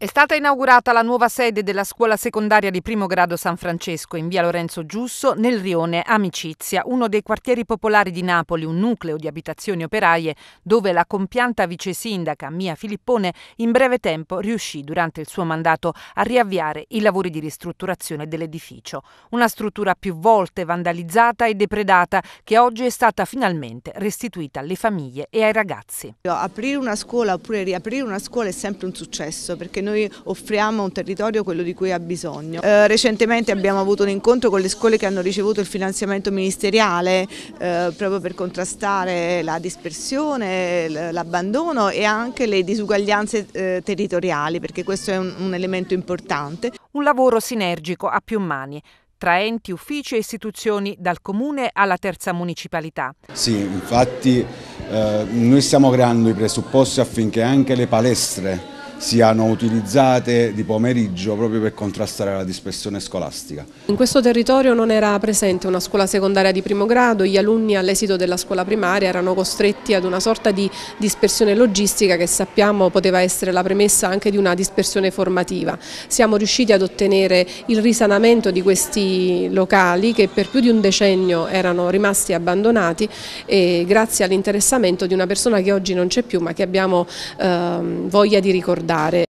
È stata inaugurata la nuova sede della scuola secondaria di primo grado San Francesco in via Lorenzo Giusso nel rione Amicizia, uno dei quartieri popolari di Napoli, un nucleo di abitazioni operaie dove la compianta vice sindaca Mia Filippone in breve tempo riuscì durante il suo mandato a riavviare i lavori di ristrutturazione dell'edificio, una struttura più volte vandalizzata e depredata che oggi è stata finalmente restituita alle famiglie e ai ragazzi. Aprire una scuola oppure riaprire una scuola è sempre un successo perché noi offriamo a un territorio quello di cui ha bisogno. Eh, recentemente abbiamo avuto un incontro con le scuole che hanno ricevuto il finanziamento ministeriale eh, proprio per contrastare la dispersione, l'abbandono e anche le disuguaglianze eh, territoriali perché questo è un, un elemento importante. Un lavoro sinergico a più mani tra enti, uffici e istituzioni, dal comune alla terza municipalità. Sì, infatti eh, noi stiamo creando i presupposti affinché anche le palestre siano utilizzate di pomeriggio proprio per contrastare la dispersione scolastica. In questo territorio non era presente una scuola secondaria di primo grado, gli alunni all'esito della scuola primaria erano costretti ad una sorta di dispersione logistica che sappiamo poteva essere la premessa anche di una dispersione formativa. Siamo riusciti ad ottenere il risanamento di questi locali che per più di un decennio erano rimasti abbandonati e grazie all'interessamento di una persona che oggi non c'è più ma che abbiamo ehm, voglia di ricordare dare